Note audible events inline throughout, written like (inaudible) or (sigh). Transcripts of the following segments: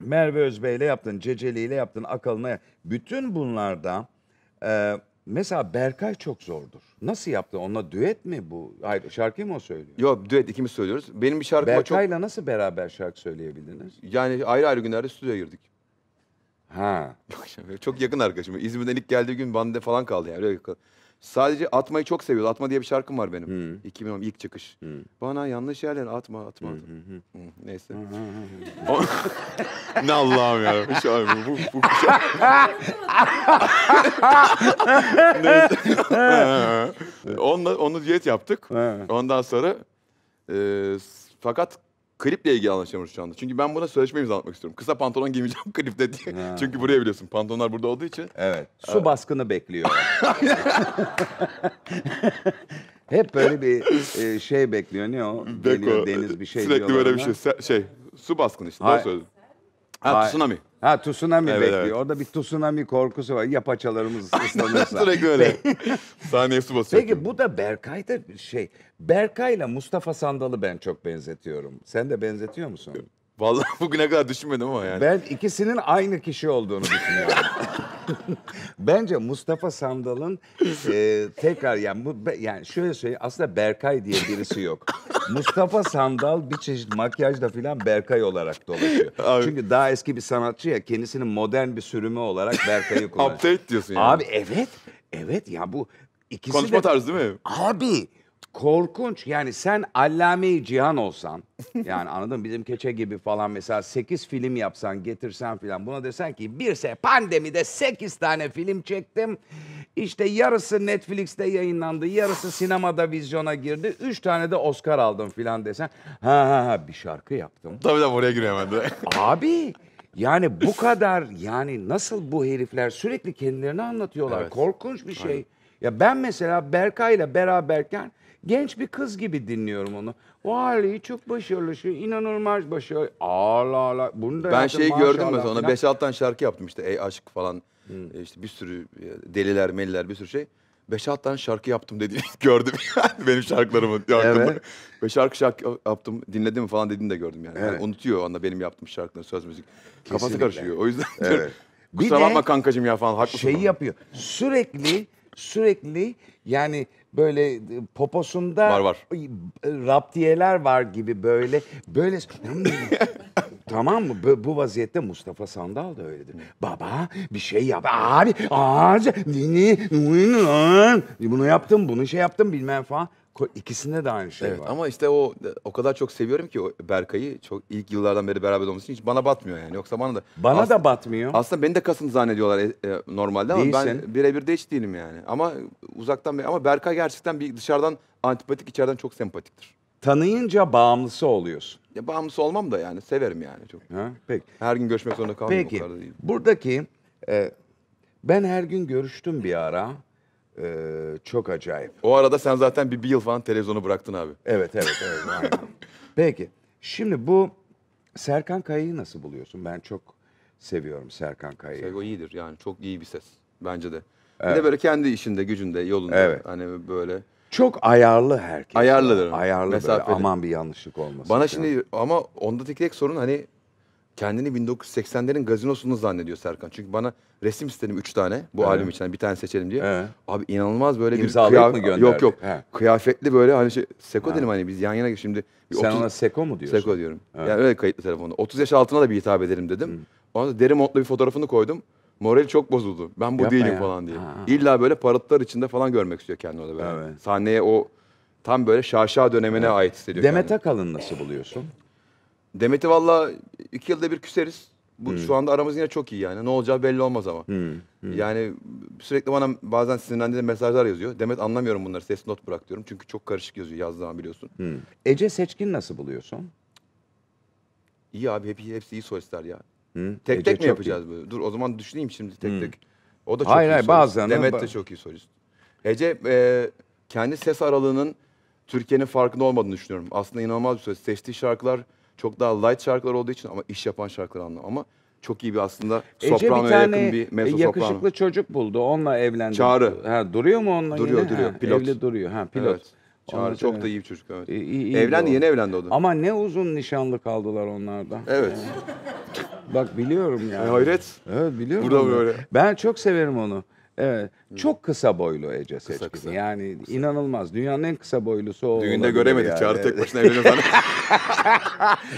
Merve Özbey ile yaptın, Ceceli ile yaptın, Akalın'a bütün bunlarda e, mesela Berkay çok zordur. Nasıl yaptı? Onunla düet mi bu? Hayır şarkıyı mı o söylüyor? Yok düet ikimiz söylüyoruz. Benim bir şarkıma çok... Berkay'la nasıl beraber şarkı söyleyebildiniz? Yani ayrı ayrı günlerde stüdyoya girdik. Ha. (laughs) Çok yakın arkadaşım. İzmir'den ilk geldiği gün bende falan kaldı yani. Sadece atmayı çok seviyordu. Atma diye bir şarkım var benim. Hmm. 2010 ilk çıkış. Hmm. Bana yanlış yerlere atma atma. Hmm. hmm, hmm. hmm neyse. (laughs) ne Allah'ım ya. Şu şey an bu, bu, bu (laughs) Neyse. (laughs) onunla, onu diyet yaptık. Ondan sonra e, fakat kliple ilgili anlaşamıyoruz şu anda. Çünkü ben buna sözleşme imzalatmak istiyorum. Kısa pantolon giymeyeceğim (laughs) klipte diye. Ha. Çünkü buraya biliyorsun pantolonlar burada olduğu için. Evet. Su baskını bekliyor. (laughs) Hep böyle bir e, şey bekliyor. Ne o? Beko. Deniz bir şey Sürekli böyle bir şey. Se- şey. Su baskını işte. Hayır. Doğru söyledim. Ha Vay. tsunami. Ha tsunami Evet, bekliyor. evet. Orada bir tsunami korkusu var. Ya paçalarımız ıslanırsa. (laughs) Sürekli öyle. Sahneye su basıyor. Peki bu da Berkay'da bir şey. Berkay'la Mustafa Sandal'ı ben çok benzetiyorum. Sen de benzetiyor musun? Vallahi (laughs) bugüne kadar düşünmedim ama yani. Ben ikisinin aynı kişi olduğunu düşünüyorum. (laughs) Bence Mustafa Sandal'ın e, tekrar yani bu- yani şöyle söyleyeyim aslında Berkay diye birisi yok. Mustafa Sandal bir çeşit makyajla filan Berkay olarak dolaşıyor. (laughs) Abi. Çünkü daha eski bir sanatçı ya kendisinin modern bir sürümü olarak Berkay'ı (laughs) kullanıyor. Update diyorsun yani. Abi evet. Evet ya bu ikisi Konuşma de... tarzı değil mi? Abi korkunç. Yani sen allame Cihan olsan (laughs) yani anladın Bizim keçe gibi falan mesela 8 film yapsan getirsen filan buna desen ki bir se pandemide 8 tane film çektim. İşte yarısı Netflix'te yayınlandı, yarısı sinemada vizyona girdi. Üç tane de Oscar aldım filan desen. Ha ha ha bir şarkı yaptım. Tabii de oraya giriyor hemen de. (laughs) Abi yani bu kadar yani nasıl bu herifler sürekli kendilerini anlatıyorlar. Evet. Korkunç bir şey. Aynen. Ya ben mesela Berkay'la beraberken genç bir kız gibi dinliyorum onu. O aileyi çok başarılı, şu inanılmaz başarılı. Allah Allah. Bunu da Ben yaptım, şeyi gördüm mesela ona falan. 5-6 tane şarkı yaptım işte Ey Aşk falan. E, işte bir sürü e, deliler, meliler bir sürü şey. 5-6 tane şarkı yaptım dedi (laughs) gördüm (laughs) benim şarkılarımın hakkında. (laughs) Evet. şarkı şarkı yaptım dinledim falan dediğini de gördüm yani. Evet. yani unutuyor anda benim yaptığım şarkıları söz müzik. Kesinlikle. Kafası karışıyor o yüzden evet. diyorum. Kusura bakma kankacığım ya falan haklısın. Şeyi ama. yapıyor sürekli sürekli yani böyle e, poposunda var var. E, raptiyeler var gibi böyle böyle Tamam mı? Bu, bu vaziyette Mustafa Sandal da öyledir. Baba bir şey yap. Abi ağaç. Bunu yaptım, bunu şey yaptım bilmem falan. Ko- İkisinde de aynı şey evet, var. Ama işte o o kadar çok seviyorum ki o Berkay'ı çok ilk yıllardan beri beraber olması için hiç bana batmıyor yani. Yoksa bana da Bana da batmıyor. Aslında beni de kasın zannediyorlar e, e, normalde ama ben birebir de hiç değilim yani. Ama uzaktan ama Berkay gerçekten bir dışarıdan antipatik içeriden çok sempatiktir tanıyınca bağımlısı oluyorsun. Ya bağımlısı olmam da yani severim yani çok. Ha? Peki. Her gün görüşmek zorunda kalmıyorum Peki. o kadar da değil. Buradaki e, ben her gün görüştüm bir ara. E, çok acayip. O arada sen zaten bir, bir yıl falan televizyonu bıraktın abi. Evet evet evet. (laughs) Peki. Şimdi bu Serkan Kaya'yı nasıl buluyorsun? Ben çok seviyorum Serkan Kaya'yı. Sego iyidir yani çok iyi bir ses bence de. Bir de böyle kendi işinde, gücünde, yolunda Evet. hani böyle çok ayarlı herkes. Ayarlıdır. Ayarlı Mesafeli. böyle aman bir yanlışlık olmasın. Bana şimdi yani. ama onda tek tek sorun hani kendini 1980'lerin gazinosunu zannediyor Serkan. Çünkü bana resim istedim 3 tane bu evet. albüm için bir tane seçelim diye. Evet. Abi inanılmaz böyle bir kıyafet mı gönderdi? Yok yok. He. Kıyafetli böyle hani şey Seko ha. dedim hani biz yan yana şimdi bir Sen 30... ona Seko mu diyorsun? Seko diyorum. Evet. Yani öyle kayıtlı telefonda. 30 yaş altına da bir hitap ederim dedim. Hı. Ondan sonra deri montlu bir fotoğrafını koydum. Morali çok bozuldu. Ben bu Yapma değilim ya. falan diye. Ha. İlla böyle parıltılar içinde falan görmek istiyor kendini orada böyle. Evet. Sahneye o tam böyle şaşa dönemine evet. ait hissediyor Demet Akalın nasıl buluyorsun? Demet'i valla iki yılda bir küseriz. Bu hmm. şu anda aramız yine çok iyi yani. Ne olacağı belli olmaz ama. Hmm. Hmm. Yani sürekli bana bazen sinirlendiğinde mesajlar yazıyor. Demet anlamıyorum bunları. Ses not bırak diyorum. Çünkü çok karışık yazıyor yazdığı zaman biliyorsun. Hmm. Ece Seçkin nasıl buluyorsun? İyi abi hep, hepsi iyi solistler ya. Tek Ece tek mi yapacağız iyi. böyle? Dur o zaman düşüneyim şimdi tek Hı. tek. O da çok hayır, iyi hayır, bazen Demet de çok iyi solist. Ece e, kendi ses aralığının Türkiye'nin farkında olmadığını düşünüyorum. Aslında inanılmaz bir söz. Seçtiği şarkılar çok daha light şarkılar olduğu için ama iş yapan şarkılar anlamı. Ama çok iyi bir aslında sopranoya yakın bir mezzo soprano. yakışıklı çocuk buldu. Onunla evlendi. Çağrı. Ha, duruyor mu onunla Duruyor yine? duruyor. Ha, pilot. Evli duruyor. Ha, pilot. Evet. Çağrı Ondan çok da iyi bir çocuk. Evet. İyi, iyi, evlendi yeni evlendi o da. Ama ne uzun nişanlı kaldılar onlarda. Evet. Bak biliyorum e, yani. Hayret. Evet biliyorum. Burada onu. böyle. Ben çok severim onu. Evet. Çok kısa boylu Ece kısa, Seçkin. Kısa. Yani kısa. inanılmaz. Dünyanın en kısa boylusu o. Düğünde göremedik. Yani. Çağrı tek başına evleniyor zaten.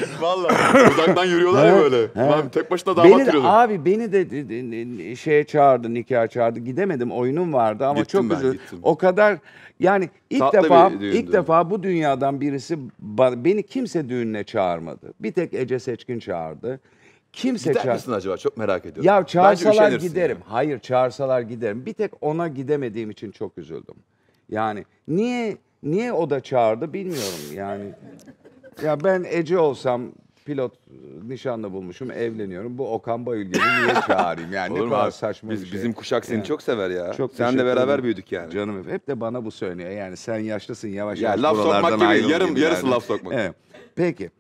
(laughs) Valla. Uzaktan yürüyorlar ya böyle. He. Ben tek başına damat beni de, yürüyordum. Abi beni de, de, de şeye çağırdı, nikah çağırdı. Gidemedim. Oyunum vardı ama gittim çok ben, üzüldüm. Gittim. O kadar yani ilk Tatlı defa ilk defa bu dünyadan birisi beni kimse düğününe çağırmadı. Bir tek Ece Seçkin çağırdı. Kim Gider seçer? misin acaba? Çok merak ediyorum. Ya çağırsalar giderim. Yani. Hayır çağırsalar giderim. Bir tek ona gidemediğim için çok üzüldüm. Yani niye niye o da çağırdı bilmiyorum yani. ya ben Ece olsam pilot nişanlı bulmuşum, evleniyorum. Bu Okan Bayül niye çağırayım yani? Olur ne saçma Biz, bir şey. Bizim kuşak seni yani. çok sever ya. Çok Sen de beraber büyüdük yani. Canım hep de bana bu söylüyor. Yani sen yaşlısın yavaş ya, yavaş laf sokmak gibi yarım, yani. yarısı laf sokmak. Evet. Peki.